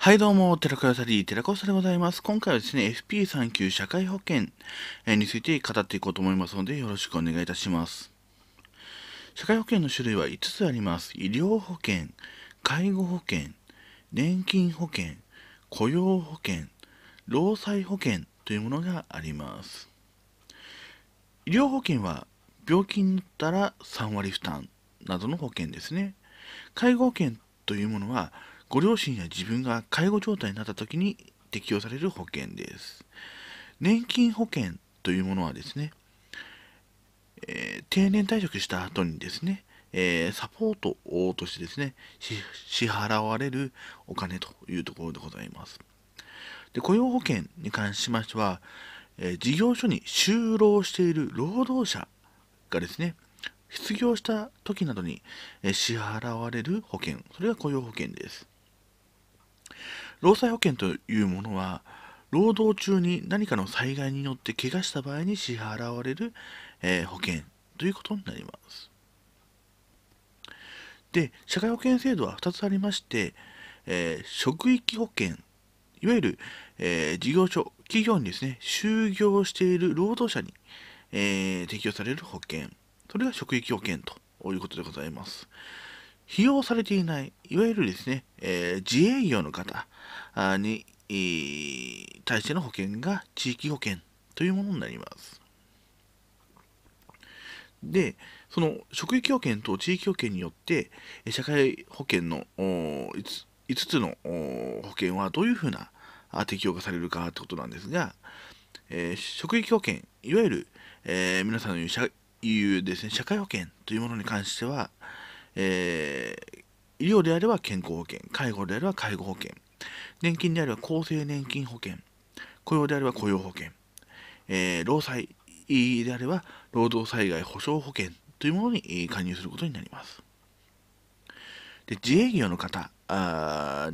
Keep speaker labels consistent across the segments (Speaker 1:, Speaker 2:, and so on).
Speaker 1: はいどうも、寺子屋サリー、寺子さでございます。今回はですね、FP3 級社会保険について語っていこうと思いますので、よろしくお願いいたします。社会保険の種類は5つあります。医療保険、介護保険、年金保険、雇用保険、労災保険というものがあります。医療保険は病気になったら3割負担などの保険ですね。介護保険というものはご両親や自分が介護状態になった時に適用される保険です。年金保険というものはですね、えー、定年退職した後にですね、えー、サポートとしてですね、支払われるお金というところでございます。で雇用保険に関しましては、えー、事業所に就労している労働者がですね、失業した時などに支払われる保険、それが雇用保険です。労災保険というものは、労働中に何かの災害によって怪我した場合に支払われる、えー、保険ということになります。で、社会保険制度は2つありまして、えー、職域保険、いわゆる、えー、事業所、企業にですね、就業している労働者に、えー、適用される保険、それが職域保険ということでございます。費用されていない、いわゆるですね、えー、自営業の方に、えー、対しての保険が地域保険というものになります。で、その職域保険と地域保険によって、社会保険の 5, 5つの保険はどういうふうな適用がされるかということなんですが、えー、職域保険、いわゆる、えー、皆さんの言う言うです、ね、社会保険というものに関しては、えー、医療であれば健康保険、介護であれば介護保険、年金であれば厚生年金保険、雇用であれば雇用保険、えー、労災であれば労働災害保障保険というものに加入することになります。で自営業の方あ、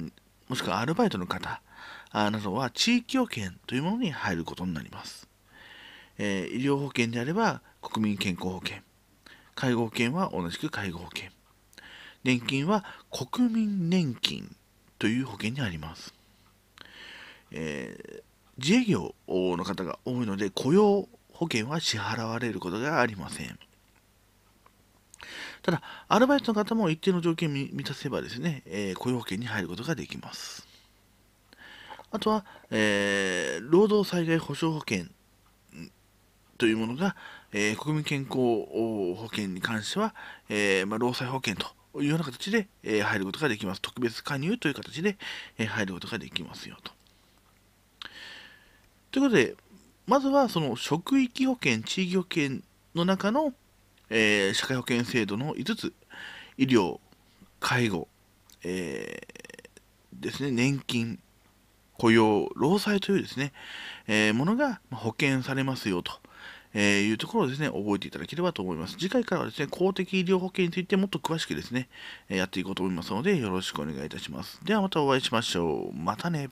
Speaker 1: もしくはアルバイトの方あなどは地域保険というものに入ることになります。えー、医療保険であれば国民健康保険、介護保険は同じく介護保険、年金は国民年金という保険にあります。えー、自営業の方が多いので雇用保険は支払われることがありません。ただ、アルバイトの方も一定の条件を満たせばですね、えー、雇用保険に入ることができます。あとは、えー、労働災害保障保険というものが、えー、国民健康保険に関しては、えーまあ、労災保険というような形で、え入ることができます。特別加入という形で、え入ることができますよと。ということで、まずはその職域保険、地域保険の中の、えー、社会保険制度の5つ、医療、介護、えー、ですね、年金、雇用、労災というですね、えー、ものが保険されますよとえー、いうところをですね、覚えていただければと思います。次回からはですね、公的医療保険についてもっと詳しくですね、えやっていこうと思いますので、よろしくお願いいたします。ではまたお会いしましょう。またね。